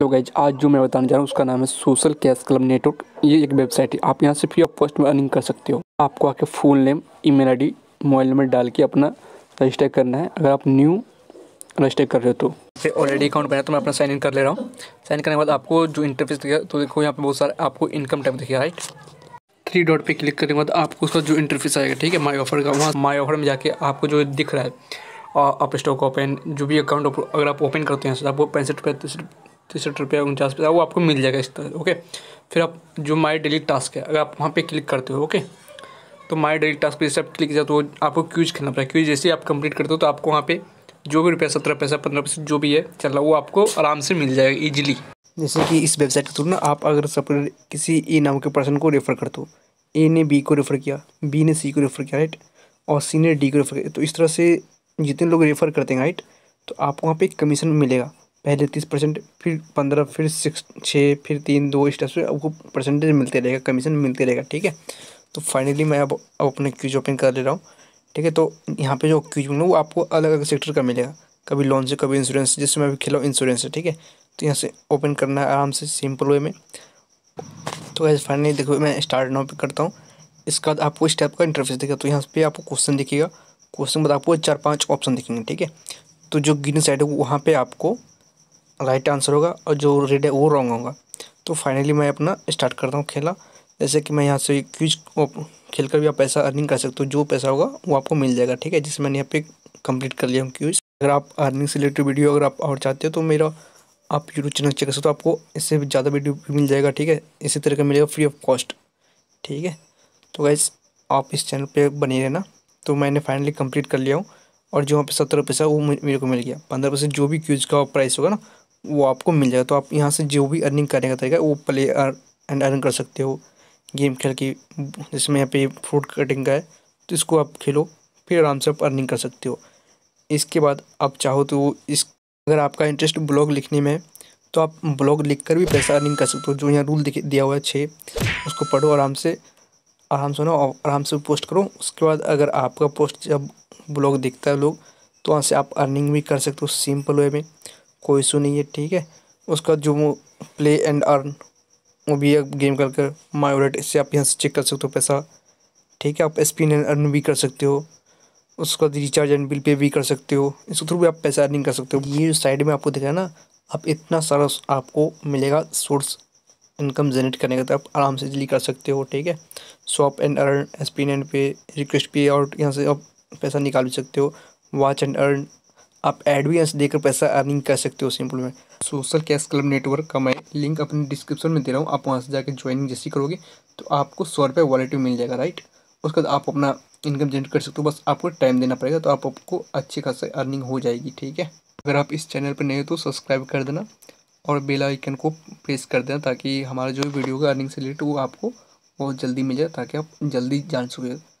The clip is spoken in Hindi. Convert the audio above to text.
तो गैज आज जो मैं बताने जा रहा हूँ उसका नाम है सोशल कैश क्लब नेटवर्क ये एक वेबसाइट है आप यहाँ से फ्री ऑफ कॉस्ट में अर्निंग कर सकते हो आपको आके full name email ID mobile number डाल के अपना रजिस्टर करना है अगर आप न्यू रजिस्टर कर रहे हो तो ऑलरेडी अकाउंट बनाया तो मैं अपना साइन इन कर ले रहा हूँ साइन करने के बाद आपको जो इंटरफेस दिखेगा तो देखो यहाँ पे बहुत सारा आपको इनकम टाइप दिखेगा राइट थ्री डॉट पे क्लिक करने के बाद आपको उसका जो इंटरफेस आएगा ठीक है माई ऑफर का वहाँ माई ऑफर में जाके आपको जो दिख रहा है आप स्टॉक ओपन जो भी अकाउंट अगर आप ओपन करते हैं तो आपको पैंसठ पैंतीस तिरसठ रुपया उनचास पैसा वो आपको मिल जाएगा इस तरह ओके फिर आप जो माई डेली टास्क है अगर आप वहाँ पे क्लिक करते हो ओके तो माई डेली टास्क पर जैसे आप क्लिक किया तो आपको क्यूज खेलना पड़ेगा क्यूज जैसे आप कंप्लीट करते हो तो आपको वहाँ पे जो भी रुपया सत्रह पैसा पंद्रह पैसा जो भी है चल रहा वो आपको आराम से मिल जाएगा ईजिली जैसे कि इस वेबसाइट के थ्रू ना आप अगर सब किसी ए नाम के पर्सन को रेफ़र कर दो ए ने बी को रेफ़र किया बी ने सी को रेफ़र किया राइट और सी ने डी को रेफ़र किया तो इस तरह से जितने लोग रेफ़र करते हैं राइट तो आपको वहाँ पे कमीशन मिलेगा पहले तीस परसेंट फिर पंद्रह फिर सिक्स छः फिर तीन दो स्टेप्स पे आपको परसेंटेज मिलते रहेगा कमीशन मिलते रहेगा ठीक है तो फाइनली मैं अब अब अपने क्यूज ओपन कर ले रहा हूँ ठीक है तो यहाँ पे जो क्यूज मिलेगा वो आपको अलग अलग सेक्टर का मिलेगा कभी लोन से कभी इंश्योरेंस जिससे मैं अभी खेला इंश्योरेंस है ठीक है तो यहाँ से ओपन करना है आराम से सिंपल वे में तो ऐसे फाइनली देखो मैं स्टार्ट नाउ पे करता हूँ इसके बाद आपको स्टेप का इंटरफेस देखेगा तो यहाँ पे आपको क्वेश्चन दिखेगा क्वेश्चन बाद आपको चार पाँच ऑप्शन दिखेंगे ठीक है तो जो ग्रीन साइड है वहाँ पर आपको राइट आंसर होगा और जो रेड है वो रॉन्ग होगा तो फाइनली मैं अपना स्टार्ट करता हूँ खेला जैसे कि मैं यहाँ से क्विज खेल कर भी आप पैसा अर्निंग कर सकते हो जो पैसा होगा वो आपको मिल जाएगा ठीक है जिससे मैंने यहाँ पे कंप्लीट कर लिया हूँ क्विज अगर आप अर्निंग से रिलेटेड वीडियो अगर आप और चाहते हो तो मेरा आप यूट्यूब चैनल चेक कर सकते हो आपको इससे ज़्यादा वीडियो भी मिल जाएगा ठीक है इसी तरह का मिलेगा फ्री ऑफ कॉस्ट ठीक है तो वैस आप इस चैनल पर बने रहना तो मैंने फाइनली कम्प्लीट कर लिया हूँ और जो वहाँ पे सत्रह पैसा वो मेरे को मिल गया पंद्रह परसेंट जो भी क्यूज का प्राइस होगा ना वो आपको मिल जाएगा तो आप यहाँ से जो भी अर्निंग करने का तरीका वो प्ले एंड अर्न कर सकते हो गेम खेल के जैसे मैं यहाँ पे फ्रूट कटिंग का है तो इसको आप खेलो फिर आराम से आप अर्निंग कर सकते हो इसके बाद आप चाहो तो इस अगर आपका इंटरेस्ट ब्लॉग लिखने में है तो आप ब्लॉग लिख कर भी पैसा अर्निंग कर सकते हो जो यहाँ रूल दिया हुआ है छः उसको पढ़ो आराम से आराम से ना आराम से पोस्ट करो उसके बाद अगर आपका पोस्ट जब ब्लॉग दिखता है लोग तो वहाँ से आप अर्निंग भी कर सकते हो सिंपल वे में कोई इशू नहीं है ठीक है उसका जो प्ले एंड अर्न वो भी एक गेम कर कर माई इससे आप यहाँ से चेक कर सकते हो पैसा ठीक है आप स्पिन एंड अर्न भी कर सकते हो उसका रिचार्ज एंड बिल पे भी कर सकते हो इसके थ्रू भी आप पैसा अर्निंग कर सकते हो ये साइड में आपको दिखा ना आप इतना सारा आपको मिलेगा सोर्स इनकम जनरेट करने का तो आप आराम से इजली कर सकते हो ठीक है shop and earn spin and pay request पे और यहाँ से आप पैसा निकाल भी सकते हो वॉच एंड अर्न आप एडवांस देकर पैसा अर्निंग कर सकते हो सिंपल में सोशल कैश क्लब नेटवर्क का मैं लिंक अपने डिस्क्रिप्शन में दे रहा हूँ आप वहाँ से जाकर ज्वाइनिंग जैसी करोगे तो आपको सौ रुपये वॉलेट मिल जाएगा राइट उसके बाद आप अपना इनकम जनरेट कर सकते हो बस आपको टाइम देना पड़ेगा तो आप आपको अच्छी खासा अर्निंग हो जाएगी ठीक है अगर आप इस चैनल पर नए हो तो सब्सक्राइब कर देना और बेल आइकन को प्रेस कर देना ताकि हमारा जो वीडियो का अर्निंग से रिलेटेड वो आपको बहुत जल्दी मिल जाए ताकि आप जल्दी जान सकें